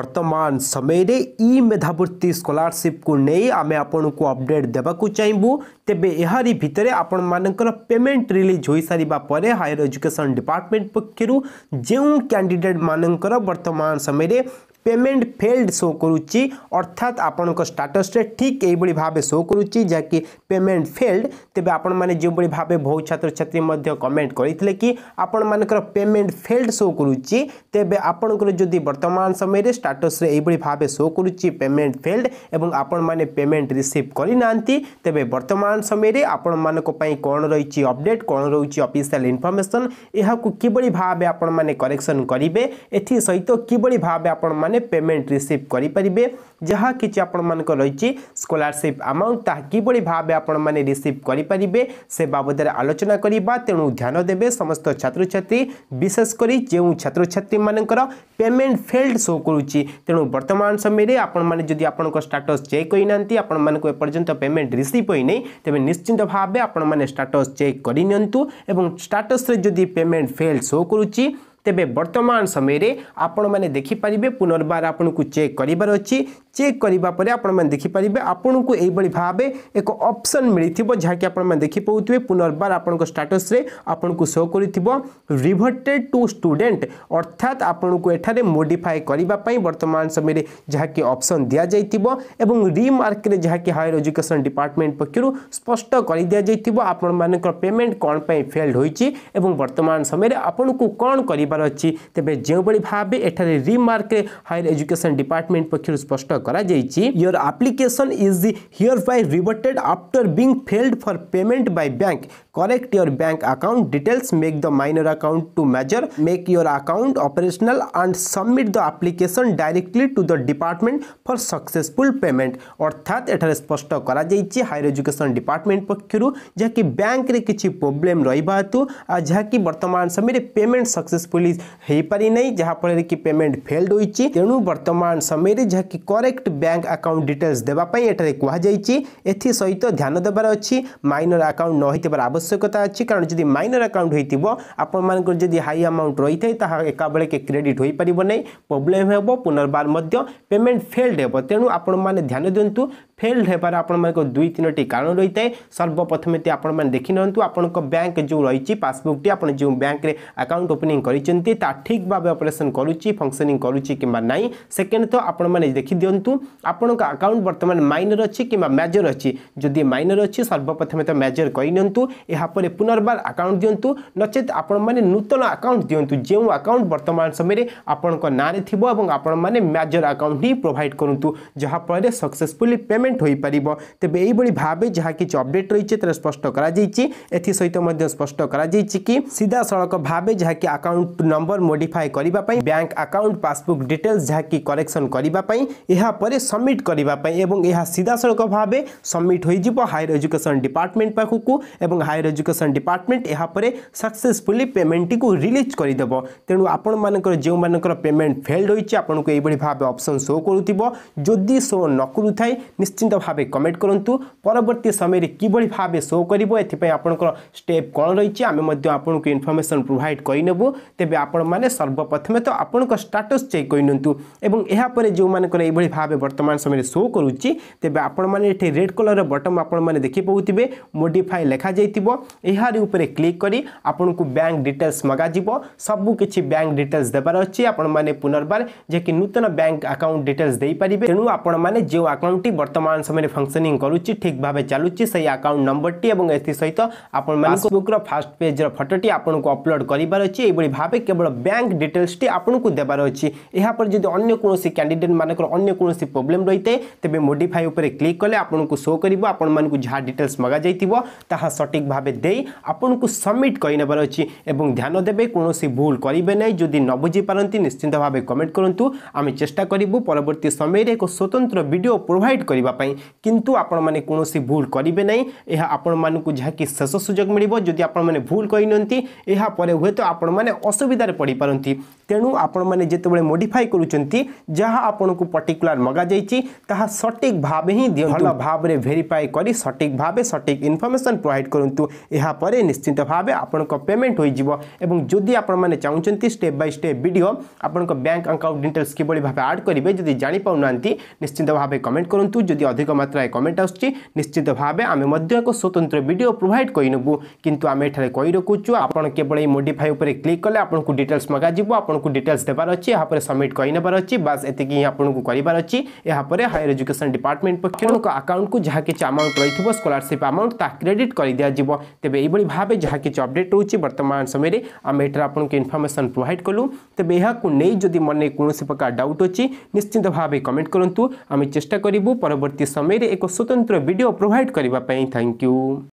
वर्तमान समय रे ई मेधावृत्ति स्कॉलरशिप को नहीं आम आपन को अपडेट देवाक चाहबू तेब यारी भितर आपण मानक पेमेंट रिलीज हो सारे हायर एजुकेशन डिपार्टमेंट पक्षर जो कैंडिडेट मानकर वर्तमान समय रे পেমেন্ট ফেল্ড শো করুচি অর্থাৎ আপনার স্টাটসে ঠিক এইভাবে ভাবে শো করুচি যা কি পেমেন্ট ফেল্ড তেবে আপন মানে যেভাবে ভাবে বহু ছাত্রছাত্রী মধ্যে কমেন্ট করে কি আপন মানকর পেমেন্ট ফেল্ড শো করুচি তেবে আপনার যদি বর্তমান সময়ের স্টাটসে এইভাবে ভাবে শো করুচি পেমেন্ট ফেল্ড এবং আপন মানে পেমেন্ট রিসিভ করে না তেবে বর্তমান সময়ের আপন মানক কণ রয়েছে অপডেট কণ রয়েছে অফিসিয়াল ইনফরমেসন এখন কিভাবে ভাবে আপন মানে করেকশন করবে এসহ কিভাবে ভাবে আপন মানে ଆପଣମାନେ ପେମେଣ୍ଟ ରିସିଭ୍ କରିପାରିବେ ଯାହା କିଛି ଆପଣମାନଙ୍କ ରହିଛି ସ୍କଲାରସିପ୍ ଆମାଉଣ୍ଟ ତାହା କିଭଳି ଭାବେ ଆପଣମାନେ ରିସିଭ୍ କରିପାରିବେ ସେ ବାବଦରେ ଆଲୋଚନା କରିବା ତେଣୁ ଧ୍ୟାନ ଦେବେ ସମସ୍ତ ଛାତ୍ରଛାତ୍ରୀ ବିଶେଷ କରି ଯେଉଁ ଛାତ୍ରଛାତ୍ରୀମାନଙ୍କର ପେମେଣ୍ଟ ଫେଲ୍ଡ ସୋ କରୁଛି ତେଣୁ ବର୍ତ୍ତମାନ ସମୟରେ ଆପଣମାନେ ଯଦି ଆପଣଙ୍କ ଷ୍ଟାଟସ୍ ଚେକ୍ ହୋଇନାହାନ୍ତି ଆପଣମାନଙ୍କୁ ଏପର୍ଯ୍ୟନ୍ତ ପେମେଣ୍ଟ ରିସିଭ୍ ହୋଇନାହିଁ ତେବେ ନିଶ୍ଚିନ୍ତ ଭାବେ ଆପଣମାନେ ଷ୍ଟାଟସ୍ ଚେକ୍ କରିନିଅନ୍ତୁ ଏବଂ ଷ୍ଟାଟସ୍ରେ ଯଦି ପେମେଣ୍ଟ ଫେଲ୍ ସୋ କରୁଛି ତେବେ ବର୍ତ୍ତମାନ ସମୟରେ ଆପଣମାନେ ଦେଖିପାରିବେ ପୁନର୍ବାର ଆପଣଙ୍କୁ ଚେକ୍ କରିବାର ଅଛି চেକ୍ କରିବା ପରେ ଆପଣମାନେ ଦେଖିପାରିବେ ଆପଣଙ୍କୁ ଏଇଭଳି ଭାବେ ଏକ ଅପସନ୍ ମିଳିଥିବ ଯାହାକି ଆପଣମାନେ ଦେଖିପାରୁଥିବେ ପୁନର୍ବାର ଆପଣଙ୍କ ଷ୍ଟାଟସ୍ରେ ଆପଣଙ୍କୁ ଶୋ କରିଥିବ ରିଭର୍ଟେଡ଼୍ ଟୁ ଷ୍ଟୁଡେଣ୍ଟ ଅର୍ଥାତ୍ ଆପଣଙ୍କୁ ଏଠାରେ ମୋଡ଼ିଫାଏ କରିବା ପାଇଁ ବର୍ତ୍ତମାନ ସମୟରେ ଯାହାକି ଅପସନ୍ ଦିଆଯାଇଥିବ ଏବଂ ରିମାର୍କରେ ଯାହାକି ହାୟର ଏଜୁକେସନ୍ ଡିପାର୍ଟମେଣ୍ଟ ପକ୍ଷରୁ ସ୍ପଷ୍ଟ କରିଦିଆଯାଇଥିବ ଆପଣମାନଙ୍କର ପେମେଣ୍ଟ କ'ଣ ପାଇଁ ଫେଲ୍ଡ ହୋଇଛି ଏବଂ ବର୍ତ୍ତମାନ ସମୟରେ ଆପଣଙ୍କୁ କ'ଣ କରିବାର ଅଛି ତେବେ ଯେଉଁଭଳି ଭାବେ ଏଠାରେ ରିମାର୍କରେ ହାୟର ଏଜୁକେସନ୍ ଡିପାର୍ଟମେଣ୍ଟ ପକ୍ଷରୁ ସ୍ପଷ୍ଟ କରାଯାଇଛି your application is hereby reverted after being failed for payment by bank correct your bank account details make the minor account to major make your account operational and submit the application directly to the department for successful payment अर्थात एठार स्पष्ट कर higher education department पक्षरु जहा कि bank रे problem problem हेतु आ जहा कि वर्तमान समय पेमेंट सक्सेसफुली हो परि नै जहा पर कि पेमेंट फेल्ड होइछि तेनु वर्तमान समय रे कि करेक्ट बैंक आकाउंट डिटेल्स देवाई पई एठार कहा सहित ध्यान देवार अच्छी माइनर आकाउंट न होइते ଆବଶ୍ୟକତା ଅଛି କାରଣ ଯଦି ମାଇନର ଆକାଉଣ୍ଟ ହୋଇଥିବ ଆପଣମାନଙ୍କର ଯଦି ହାଇ ଆମାଉଣ୍ଟ ରହିଥାଏ ତାହା ଏକାବେଳକେ କ୍ରେଡ଼ିଟ୍ ହୋଇପାରିବ ନାହିଁ ପ୍ରୋବ୍ଲେମ୍ ହେବ ପୁନର୍ବାର ମଧ୍ୟ ପେମେଣ୍ଟ ଫେଲ୍ଡ ହେବ ତେଣୁ ଆପଣମାନେ ଧ୍ୟାନ ଦିଅନ୍ତୁ ଫେଲ୍ଡ ହେବାର ଆପଣମାନଙ୍କୁ ଦୁଇ ତିନୋଟି କାରଣ ରହିଥାଏ ସର୍ବପ୍ରଥମେ ତ ଆପଣମାନେ ଦେଖିନିଅନ୍ତୁ ଆପଣଙ୍କ ବ୍ୟାଙ୍କ ଯେଉଁ ରହିଛି ପାସବୁକ୍ଟି ଆପଣ ଯେଉଁ ବ୍ୟାଙ୍କରେ ଆକାଉଣ୍ଟ ଓପନିଂ କରିଛନ୍ତି ତା ଠିକ୍ ଭାବେ ଅପରେସନ୍ କରୁଛି ଫଙ୍କସନିଂ କରୁଛି କିମ୍ବା ନାହିଁ ସେକେଣ୍ଡ ତ ଆପଣମାନେ ଦେଖିଦିଅନ୍ତୁ ଆପଣଙ୍କ ଆକାଉଣ୍ଟ ବର୍ତ୍ତମାନ ମାଇନର ଅଛି କିମ୍ବା ମେଜର ଅଛି ଯଦି ମାଇନର ଅଛି ସର୍ବପ୍ରଥମେ ତ ମେଜର କରିନିଅନ୍ତୁ ଏହାପରେ ପୁନର୍ବାର ଆକାଉଣ୍ଟ ଦିଅନ୍ତୁ ନଚେତ୍ ଆପଣମାନେ ନୂତନ ଆକାଉଣ୍ଟ ଦିଅନ୍ତୁ ଯେଉଁ ଆକାଉଣ୍ଟ ବର୍ତ୍ତମାନ ସମୟରେ ଆପଣଙ୍କ ନାଁରେ ଥିବ ଏବଂ ଆପଣମାନେ ମେଜର ଆକାଉଣ୍ଟ ହିଁ ପ୍ରୋଭାଇଡ଼ କରନ୍ତୁ ଯାହାଫଳରେ ସକ୍ସେସଫୁଲି ପେମେଣ୍ଟ মুভমেন্ট হয়েপার তেবে এইভাবে ভাবে যা কিছু অপডেট রয়েছে তার স্পষ্ট করা যাইছি এসহিত স্পষ্ট করা যাইছি কি সিধাসলখ ভাবে যা কি আকাউন্ট নম্বর মোডিফাই করা ব্যাঙ্ক আকাউন্ট পাসবুক ডিটেলস যা কি করেকশন করা এরপরে সবমিট করা এবং এহা সিধাসলখ ভাবে সবমিট হয়ে যাব হায়ার এজুকেশন ডিপার্টমেন্ট পাখক এবং হায়ার এজুকেশন ডিপার্টমেন্ট এরপরে সকসেসফুলি পেমেন্টটি রিলিজ করেদেব তেমন আপন মানুষ যে পেমেন্ট ফেল রয়েছে আপনার এইভাবে ভাবে অপসন শো করুব যদি শো ন করুথায় নিশ্চিত নিশ্চিত ভাবে কমেন্ট করতু পরবর্তী সময়ের কিভাবে ভাবে শো করব এপাই আপনার স্টেপ কম রয়েছে আমি আপনার ইনফরমেসন প্রোভাইড করে নেবু তেমনি আপন মানে সর্বপ্রথমে তো আপনার স্টাটস চেক করে নিতু এবং এরপরে যে এইভাবে ভাবে বর্তমান সময়ের শো করুচি তেমনি আপন মানে এটি রেড কলর বটম আপন মানে দেখি পাওবে মোডিফাই লেখা যাই এর উপরে ক্লিক করে আপনার ব্যাঙ্ক ডিটেলস মগাযিব সবু কিছু ব্যাঙ্ক ডিটেলস দেবার অছি আপনার পুনর্বার যে কি নূতন ব্যাঙ্ক আকাউন্ট ডিটেলস দিয়ে পারে তেমন আপনার যে আকাউন্টটি বর্তমান বর্তমান সময়ে ফংশনিং করুচি ঠিক ভাবে চালুচি সেই আকাউন্ট নম্বরটি এবং এসহিত আপনার পাসবুকর ফার্স্ট পেজর ফটোটি আপনার অপলোড করবার অছি এইভাবে ভাবে কেবল ব্যাঙ্ক ডিটেলসটি আপনার দেবার অছি এরপর যদি অন্য কোণী ক্যাডিডেট মানকর অন্য কোণী প্রোবলেম রয়েছে তেমনি মোডিফাই উপরে ক্লিক কলে আপনার শো করব আপনার যা ডিটেলস মগা যাই তাহা সঠিক ভাবে দিয়ে আপনার সবমিট করে নেবার অছি এবং ধ্যান দেবে কোণী ভুল করবে না যদি ন বুঝিপারতি নিশ্চিন্ত ভাবে কমেন্ট করতু আমি চেষ্টা করবু পরবর্তী সময়ের এক স্বতন্ত্র ভিডিও প্রোভাইড করা करने किंतु आपने कौन भूल करेंगे ना यह ଆପଣମାନଙ୍କୁ ଯାହାକି ଶେଷ ସୁଯୋଗ ମିଳିବ ଯଦି ଆପଣମାନେ ଭୁଲ କରିନିଅନ୍ତି ଏହାପରେ ହୁଏତ ଆପଣମାନେ ଅସୁବିଧାରେ ପଡ଼ିପାରନ୍ତି ତେଣୁ ଆପଣମାନେ ଯେତେବେଳେ ମୋଡିଫାଇ କରୁଛନ୍ତି ଯାହା ଆପଣଙ୍କୁ ପର୍ଟିକୁଲାର ମଗାଯାଇଛି ତାହା ସଠିକ୍ ଭାବେ ହିଁ ଦିଅନ୍ତୁ ଭଲ ଭାବରେ ଭେରିଫାଏ କରି ସଠିକ୍ ଭାବେ ସଠିକ୍ ଇନଫର୍ମେସନ୍ ପ୍ରୋଭାଇଡ଼ କରନ୍ତୁ ଏହାପରେ ନିଶ୍ଚିତ ଭାବେ ଆପଣଙ୍କ ପେମେଣ୍ଟ ହୋଇଯିବ ଏବଂ ଯଦି ଆପଣମାନେ ଚାହୁଁଛନ୍ତି ଷ୍ଟେପ୍ ବାଇ ଷ୍ଟେପ୍ ଭିଡ଼ିଓ ଆପଣଙ୍କ ବ୍ୟାଙ୍କ ଆକାଉଣ୍ଟ ଡିଟେଲ୍ସ କିଭଳି ଭାବେ ଆଡ଼୍ କରିବେ ଯଦି ଜାଣିପାରୁନାହାନ୍ତି ନିଶ୍ଚିତ ଭାବେ କମେଣ୍ଟ କରନ୍ତୁ ଯଦି ଅଧିକ ମାତ୍ରାରେ କମେଣ୍ଟ ଆସୁଛି ନିଶ୍ଚିତ ଭାବେ ଆମେ ମଧ୍ୟ ଏକ ସ୍ୱତନ୍ତ୍ର ଭିଡ଼ିଓ ପ୍ରୋଭାଇଡ଼ କରିନେବୁ କିନ୍ତୁ ଆମେ ଏଠାରେ କହି ରଖୁଛୁ ଆପଣ କେବଳ ଏଇ ମୋଡିଫାଇ ଉପରେ କ୍ଲିକ୍ କଲେ ଆପଣଙ୍କୁ ଡିଟେଲ୍ସ ମଗାଯିବ ଆପଣଙ୍କୁ आपको डिटेल्स देवार अच्छे यहाँ पर सबमिट करबार बास ये आपको करार अच्छे यापर हायर एजुकेशन डिपार्टमेंट पक्ष आकाउंट को जहाँ कि आमाउंट रही थोड़ा स्कलारशिप आमाउंट ता क्रेडिट कर दिजाव तेज यही भाव जहाँ कि अपडेट रोचे बर्तमान समय में आम एटर आपको इनफर्मेसन प्रोभाइड कलु तेज यह जदि मन कौन प्रकार डाउट अच्छी निश्चित भाव कमेंट करूँ आम चेस्ट करूँ परवर्त समय एक स्वतंत्र भिड प्रोभाइड करने थैंक यू